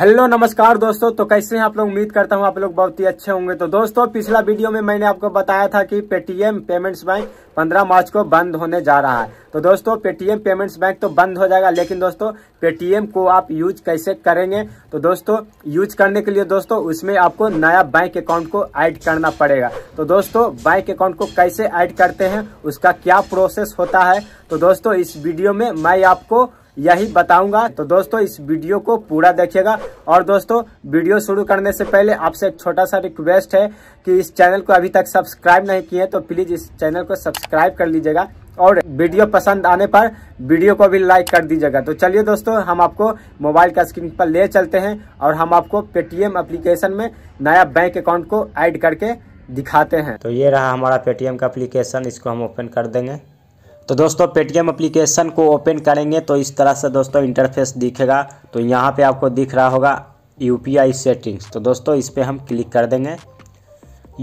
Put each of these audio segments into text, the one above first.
hello नमस्कार दोस्तों तो कैसे हैं आप लोग उम्मीद करता हूं आप लोग बहुत ही अच्छे होंगे तो दोस्तों पिछला वीडियो में मैंने आपको बताया था कि पेटीएम पेमेंट्स बैंक 15 मार्च को बंद होने जा रहा है तो दोस्तों पेटीएम पेमेंट्स बैंक तो बंद हो जाएगा लेकिन दोस्तों पेटीएम को आप यूज कैसे करेंगे तो दोस्तों यूज करने के लिए दोस्तों उसमें आपको नया बैंक अकाउंट को ऐड करना पड़ेगा तो दोस्तों बैंक अकाउंट को कैसे ऐड करते हैं उसका क्या प्रोसेस होता है तो दोस्तों इस वीडियो में मैं आपको यही बताऊंगा तो दोस्तों इस वीडियो को पूरा देखिएगा और दोस्तों वीडियो शुरू करने से पहले आपसे एक छोटा सा रिक्वेस्ट है कि इस चैनल को अभी तक सब्सक्राइब नहीं किए तो प्लीज़ इस चैनल को सब्सक्राइब कर लीजिएगा और वीडियो पसंद आने पर वीडियो को भी लाइक कर दीजिएगा तो चलिए दोस्तों हम आपको मोबाइल का स्क्रीन पर ले चलते हैं और हम आपको पेटीएम एप्लीकेशन में नया बैंक अकाउंट को ऐड करके दिखाते हैं तो ये रहा हमारा पेटीएम का एप्लीकेशन इसको हम ओपन कर देंगे तो दोस्तों पेटीएम अप्लीकेशन को ओपन करेंगे तो इस तरह से दोस्तों इंटरफेस दिखेगा तो यहाँ पे आपको दिख रहा होगा यूपीआई सेटिंग्स तो दोस्तों इस पर हम क्लिक कर देंगे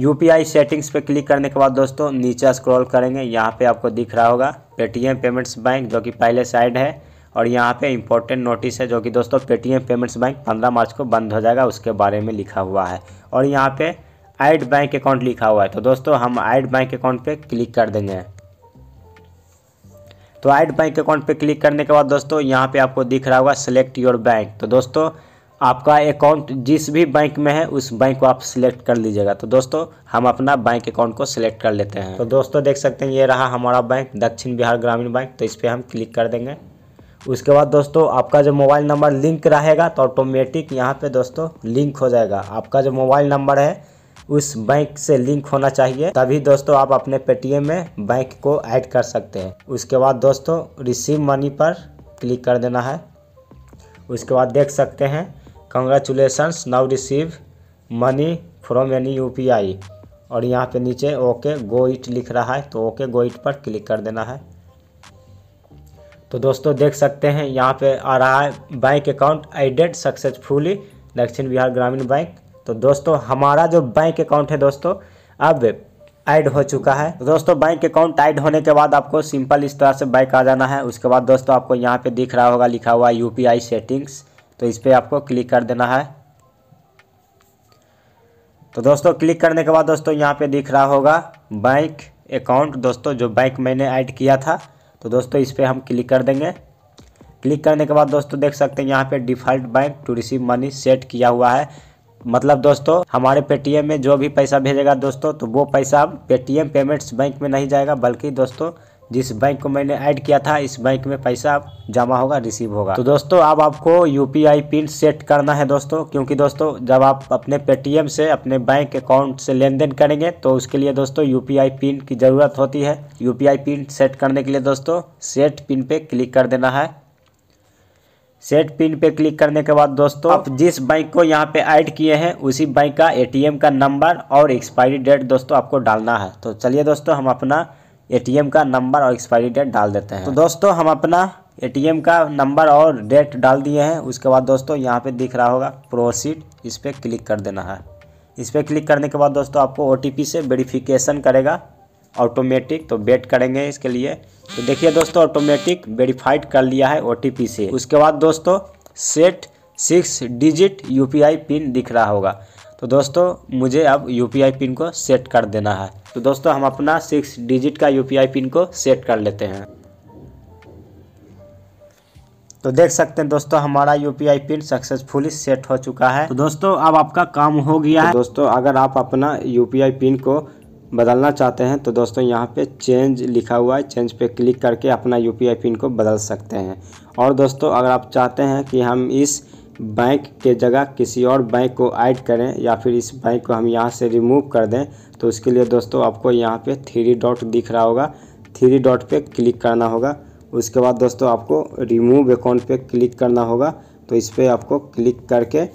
यूपीआई सेटिंग्स पे क्लिक करने के बाद दोस्तों नीचे स्क्रॉल करेंगे यहाँ पे आपको दिख रहा होगा पेटीएम पेमेंट्स बैंक जो कि पहले साइड है और यहाँ पे इंपॉर्टेंट नोटिस है जो कि दोस्तों पेटीएम पेमेंट्स बैंक पंद्रह मार्च को बंद हो जाएगा उसके बारे में लिखा हुआ है और यहाँ पे एड बैंक अकाउंट लिखा हुआ है तो दोस्तों हम एड बैंक अकाउंट पर क्लिक कर देंगे तो ऐड बैंक अकाउंट पे क्लिक करने के बाद दोस्तों यहाँ पे आपको दिख रहा होगा सेलेक्ट योर बैंक तो दोस्तों आपका अकाउंट जिस भी बैंक में है उस बैंक को आप सिलेक्ट कर लीजिएगा तो दोस्तों हम अपना बैंक अकाउंट को सिलेक्ट कर लेते हैं तो दोस्तों देख सकते हैं ये रहा हमारा बैंक दक्षिण बिहार ग्रामीण बैंक तो इस पर हम क्लिक कर देंगे उसके बाद दोस्तों आपका जो मोबाइल नंबर लिंक रहेगा तो ऑटोमेटिक यहाँ पे दोस्तों लिंक हो जाएगा आपका जो मोबाइल नंबर है उस बैंक से लिंक होना चाहिए तभी दोस्तों आप अपने पेटीएम में बैंक को ऐड कर सकते हैं उसके बाद दोस्तों रिसीव मनी पर क्लिक कर देना है उसके बाद देख सकते हैं congratulations now receive money from any you और यहाँ पे नीचे ओके गो इट लिख रहा है तो ओके गो इट पर क्लिक कर देना है तो दोस्तों देख सकते हैं यहाँ पे आ रहा है बैंक अकाउंट एडेड सक्सेसफुली दक्षिण बिहार ग्रामीण बैंक तो दोस्तों हमारा जो बैंक अकाउंट है दोस्तों अब ऐड हो चुका है तो दोस्तों बैंक अकाउंट ऐड होने के बाद आपको सिंपल इस तरह से बैंक आ जाना है उसके बाद दोस्तों आपको यहाँ पे दिख रहा होगा लिखा हुआ यू सेटिंग्स तो इस पर आपको क्लिक कर देना है तो दोस्तों क्लिक करने के बाद दोस्तों यहाँ पे दिख रहा होगा बैंक अकाउंट दोस्तों जो बैंक मैंने ऐड किया था तो दोस्तों इस पर हम क्लिक कर देंगे क्लिक करने के बाद दोस्तों देख सकते हैं यहाँ पे default bank to receive money set किया हुआ है मतलब दोस्तों हमारे पेटीएम में जो भी पैसा भेजेगा दोस्तों तो वो पैसा अब पेटीएम पेमेंट्स बैंक में नहीं जाएगा बल्कि दोस्तों जिस बैंक को मैंने ऐड किया था इस बैंक में पैसा जमा होगा रिसीव होगा तो दोस्तों अब आपको यू पिन सेट करना है दोस्तों क्योंकि दोस्तों जब आप अपने पेटीएम से अपने बैंक अकाउंट से लेन देन करेंगे तो उसके लिए दोस्तों यू पिन की ज़रूरत होती है यू पिन सेट करने के लिए दोस्तों सेट पिन पे क्लिक कर देना है सेट पिन पे क्लिक करने के बाद दोस्तों आप जिस बैंक को यहाँ पे ऐड किए हैं उसी बैंक का एटीएम का नंबर और एक्सपायरी डेट दोस्तों आपको डालना है तो चलिए दोस्तों हम अपना एटीएम का नंबर और एक्सपायरी डेट डाल देते हैं तो दोस्तों हम अपना एटीएम का नंबर और डेट डाल दिए हैं उसके बाद दोस्तों यहाँ पर दिख रहा होगा प्रोसीड इस पर क्लिक कर देना है इस पर क्लिक करने के बाद दोस्तों आपको ओ से वेरीफिकेशन करेगा ऑटोमेटिक तो वेट करेंगे इसके लिए तो देखिए दोस्तों ऑटोमेटिक वेरीफाइड कर लिया है ओ से उसके बाद दोस्तों set six digit U PIN दिख रहा होगा तो दोस्तों मुझे अब यू पिन को सेट कर देना है तो दोस्तों हम अपना सिक्स डिजिट का यू पिन को सेट कर लेते हैं तो देख सकते हैं दोस्तों हमारा यू पिन सक्सेसफुली सेट हो चुका है तो दोस्तों अब आपका काम हो गया है तो दोस्तों अगर आप अपना यू पिन को बदलना चाहते हैं तो दोस्तों यहाँ पे चेंज लिखा हुआ है चेंज पे क्लिक करके अपना यू पिन को बदल सकते हैं और दोस्तों अगर आप चाहते हैं कि हम इस बैंक के जगह किसी और बैंक को ऐड करें या फिर इस बैंक को हम यहाँ से रिमूव कर दें तो उसके लिए दोस्तों आपको यहाँ पे थ्री डॉट दिख रहा होगा थ्री डॉट पे क्लिक करना होगा उसके बाद दोस्तों आपको रिमूव अकाउंट पे क्लिक करना होगा तो इस पर आपको क्लिक करके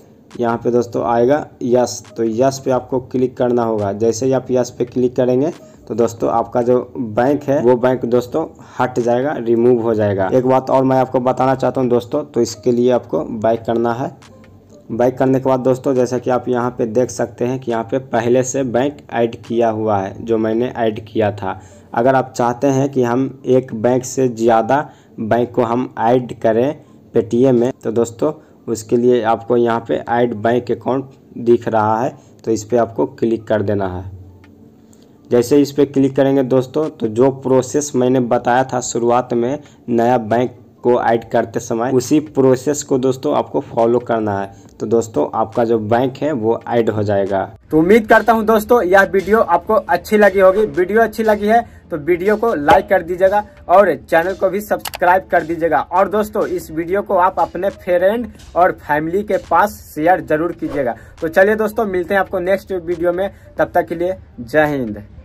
यहाँ पे दोस्तों आएगा यस तो यस पे आपको क्लिक करना होगा जैसे ही आप यस पे क्लिक करेंगे तो दोस्तों आपका जो बैंक है वो बैंक दोस्तों हट जाएगा रिमूव हो जाएगा एक बात और मैं आपको बताना चाहता हूँ दोस्तों तो इसके लिए आपको बाइक करना है बाइक करने के बाद दोस्तों जैसा कि आप यहाँ पे देख सकते हैं कि यहाँ पे पहले से बैंक ऐड किया हुआ है जो मैंने ऐड किया था अगर आप चाहते हैं कि हम एक बैंक से ज़्यादा बैंक को हम ऐड करें पेटीएम में तो दोस्तों उसके लिए आपको यहाँ पे ऐड बैंक अकाउंट दिख रहा है तो इस पर आपको क्लिक कर देना है जैसे इस पर क्लिक करेंगे दोस्तों तो जो प्रोसेस मैंने बताया था शुरुआत में नया बैंक को ऐड करते समय उसी प्रोसेस को दोस्तों आपको फॉलो करना है तो दोस्तों आपका जो बैंक है वो ऐड हो जाएगा तो उम्मीद करता हूँ दोस्तों यह वीडियो आपको अच्छी लगी होगी वीडियो अच्छी लगी है तो वीडियो को लाइक कर दीजिएगा और चैनल को भी सब्सक्राइब कर दीजिएगा और दोस्तों इस वीडियो को आप अपने फ्रेंड और फैमिली के पास शेयर जरूर कीजिएगा तो चलिए दोस्तों मिलते हैं आपको नेक्स्ट वीडियो में तब तक के लिए जय हिंद